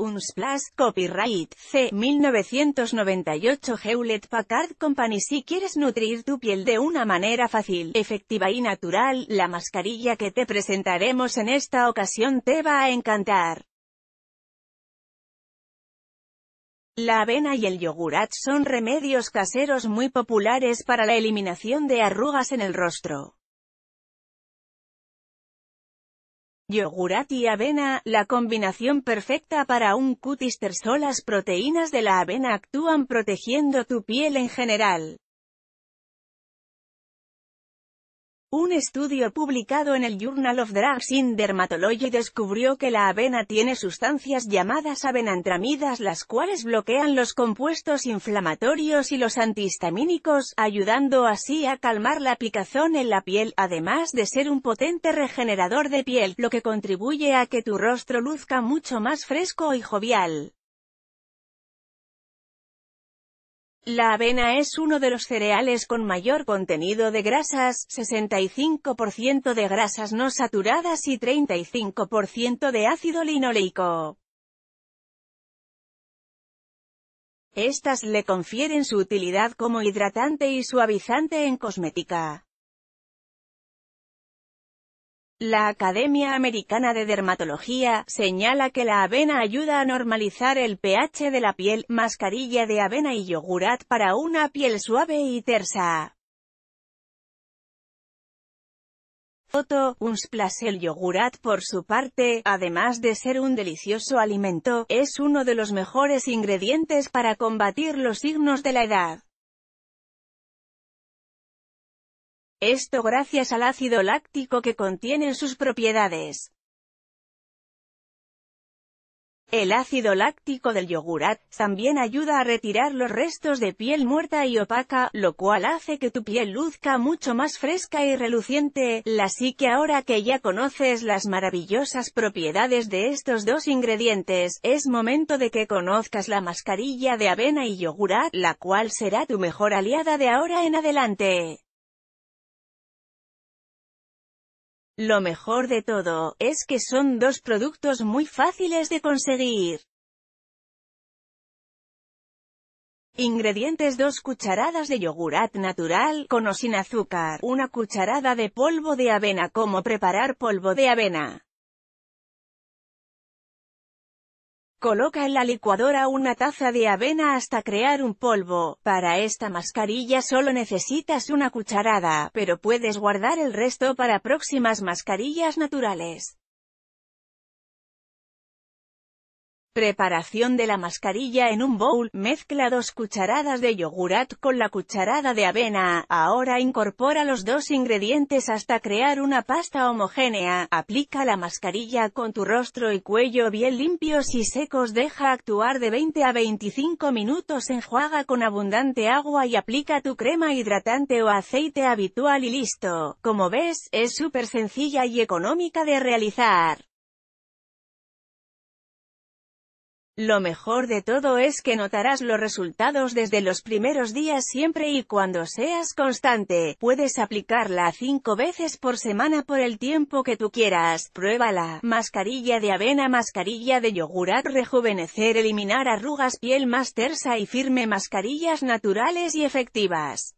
Unsplash, copyright C. 1998 Hewlett Packard Company Si quieres nutrir tu piel de una manera fácil, efectiva y natural, la mascarilla que te presentaremos en esta ocasión te va a encantar. La avena y el yogurat son remedios caseros muy populares para la eliminación de arrugas en el rostro. yogurati y avena, la combinación perfecta para un cutister. Las proteínas de la avena actúan protegiendo tu piel en general. Un estudio publicado en el Journal of Drugs in Dermatology descubrió que la avena tiene sustancias llamadas avenantramidas las cuales bloquean los compuestos inflamatorios y los antihistamínicos, ayudando así a calmar la picazón en la piel, además de ser un potente regenerador de piel, lo que contribuye a que tu rostro luzca mucho más fresco y jovial. La avena es uno de los cereales con mayor contenido de grasas, 65% de grasas no saturadas y 35% de ácido linoleico. Estas le confieren su utilidad como hidratante y suavizante en cosmética. La Academia Americana de Dermatología señala que la avena ayuda a normalizar el pH de la piel, mascarilla de avena y yogurat para una piel suave y tersa. Otto, un el yogurat por su parte, además de ser un delicioso alimento, es uno de los mejores ingredientes para combatir los signos de la edad. Esto gracias al ácido láctico que contienen sus propiedades. El ácido láctico del yogurat también ayuda a retirar los restos de piel muerta y opaca, lo cual hace que tu piel luzca mucho más fresca y reluciente. Así que ahora que ya conoces las maravillosas propiedades de estos dos ingredientes, es momento de que conozcas la mascarilla de avena y yogurat, la cual será tu mejor aliada de ahora en adelante. Lo mejor de todo, es que son dos productos muy fáciles de conseguir. Ingredientes 2 cucharadas de yogurat natural, con o sin azúcar, una cucharada de polvo de avena. ¿Cómo preparar polvo de avena? Coloca en la licuadora una taza de avena hasta crear un polvo. Para esta mascarilla solo necesitas una cucharada, pero puedes guardar el resto para próximas mascarillas naturales. Preparación de la mascarilla en un bowl, mezcla dos cucharadas de yogurat con la cucharada de avena, ahora incorpora los dos ingredientes hasta crear una pasta homogénea, aplica la mascarilla con tu rostro y cuello bien limpios y secos deja actuar de 20 a 25 minutos enjuaga con abundante agua y aplica tu crema hidratante o aceite habitual y listo. Como ves, es súper sencilla y económica de realizar. Lo mejor de todo es que notarás los resultados desde los primeros días siempre y cuando seas constante. Puedes aplicarla cinco veces por semana por el tiempo que tú quieras. Pruébala. Mascarilla de avena, mascarilla de yogur, rejuvenecer, eliminar arrugas, piel más tersa y firme, mascarillas naturales y efectivas.